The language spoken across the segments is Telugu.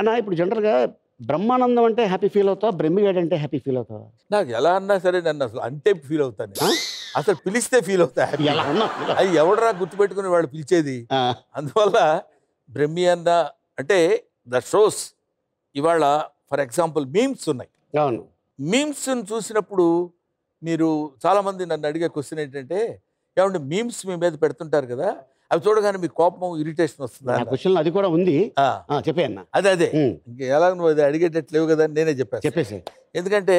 అన్న ఇప్పుడు జనరల్గా బ్రహ్మానందం అంటే హ్యాపీ ఫీల్ అవుతావు బ్రహ్మిగాడు అంటే హ్యాపీ ఫీల్ అవుతావు నాకు ఎలా అన్నా సరే నన్ను అసలు అంటే ఫీల్ అవుతాను అసలు పిలిస్తే ఫీల్ అవుతా అది ఎవడరా గుర్తుపెట్టుకుని వాళ్ళు పిలిచేది అందువల్ల బ్రహ్మి అన్న అంటే ద షోస్ ఇవాళ ఫర్ ఎగ్జాంపుల్ మీమ్స్ ఉన్నాయి అవును మీమ్స్ని చూసినప్పుడు మీరు చాలామంది నన్ను అడిగే క్వశ్చన్ ఏంటంటే ఏమంటే మీమ్స్ మీ మీద పెడుతుంటారు కదా అవి చూడగానే మీకు కోపం ఇరిటేషన్ వస్తుంది అది కూడా ఉంది చెప్పేయన్న అదే అదే ఎలా నువ్వు అది అడిగేటట్లేవు కదా నేనే చెప్పాను చెప్పేసి ఎందుకంటే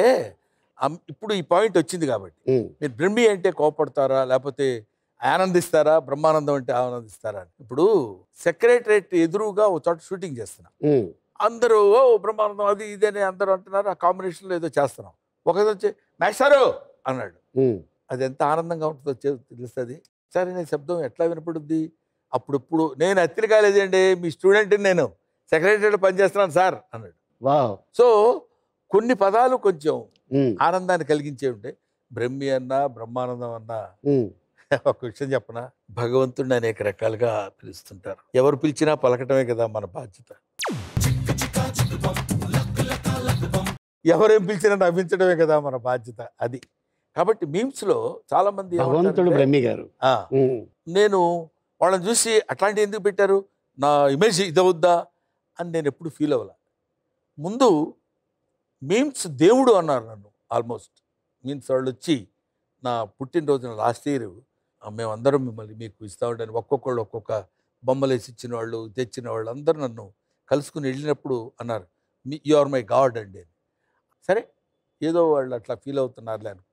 ఇప్పుడు ఈ పాయింట్ వచ్చింది కాబట్టి మీరు బ్రహ్మి అంటే కోపడతారా లేకపోతే ఆనందిస్తారా బ్రహ్మానందం అంటే ఆనందిస్తారా ఇప్పుడు సెక్రటరేట్ ఎదురుగా ఒక చోట షూటింగ్ చేస్తున్నా అందరూ ఓ బ్రహ్మానందం అది ఇది అని అందరూ అంటున్నారు ఆ కాంబినేషన్లో ఏదో చేస్తున్నాం ఒకది వచ్చి అన్నాడు అది ఎంత ఆనందంగా ఉంటుందో తెలుస్తుంది సరే నేను శబ్దం ఎట్లా వినపడుద్ది అప్పుడిప్పుడు నేను అత్తిలి కాలేదండి మీ స్టూడెంట్ని నేను సెక్రటరీ పనిచేస్తున్నాను సార్ అన్నాడు సో కొన్ని పదాలు కొంచెం ఆనందాన్ని కలిగించే ఉంటే బ్రహ్మి అన్నా బ్రహ్మానందం అన్నా ఒక విషయం చెప్పన భగవంతుడిని అనేక రకాలుగా పిలుస్తుంటారు ఎవరు పిలిచినా పలకటమే కదా మన బాధ్యత ఎవరేం పిలిచినా నవ్వించడమే కదా మన బాధ్యత అది కాబట్టి మీమ్స్లో చాలామంది చాలా మంది గారు నేను వాళ్ళని చూసి అట్లాంటివి ఎందుకు పెట్టారు నా ఇమేజ్ ఇదవుద్దా అని నేను ఎప్పుడు ఫీల్ అవ్వాల ముందు మీమ్స్ దేవుడు అన్నారు నన్ను ఆల్మోస్ట్ మీమ్స్ వాళ్ళు వచ్చి నా పుట్టినరోజున లాస్ట్ ఇయర్ మేమందరం మిమ్మల్ని మీకు ఇస్తా ఉంటాను ఒక్కొక్కళ్ళు ఒక్కొక్క బొమ్మలు వేసి ఇచ్చిన వాళ్ళు తెచ్చిన వాళ్ళు అందరూ నన్ను కలుసుకుని వెళ్ళినప్పుడు అన్నారు మీ యు ఆర్ మై గాడ్ అండి సరే ఏదో వాళ్ళు అట్లా ఫీల్ అవుతున్నారులే అనుకో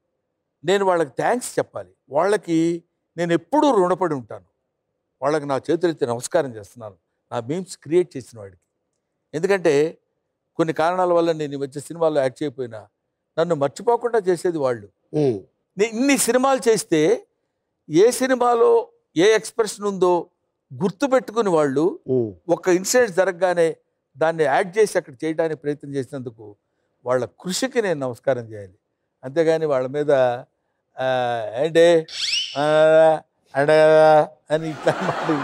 నేను వాళ్ళకి థ్యాంక్స్ చెప్పాలి వాళ్ళకి నేను ఎప్పుడూ రుణపడి ఉంటాను వాళ్ళకి నా చేతులైతే నమస్కారం చేస్తున్నాను నా మీమ్స్ క్రియేట్ చేసిన వాడికి ఎందుకంటే కొన్ని కారణాల వల్ల నేను ఈ మధ్య సినిమాల్లో యాక్ట్ చేయకపోయినా నన్ను మర్చిపోకుండా చేసేది వాళ్ళు ఇన్ని సినిమాలు చేస్తే ఏ సినిమాలో ఏ ఎక్స్ప్రెషన్ ఉందో గుర్తుపెట్టుకుని వాళ్ళు ఒక ఇన్సిడెంట్ జరగగానే దాన్ని యాడ్ చేసి అక్కడ చేయడానికి ప్రయత్నం చేసినందుకు వాళ్ళ కృషికి నేను నమస్కారం చేయాలి అంతేగాని వాళ్ళ మీద ఏంటే అండ అని ఇట్లా మాటలు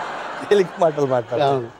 తేలిక మాటలు మాట్లాడాలి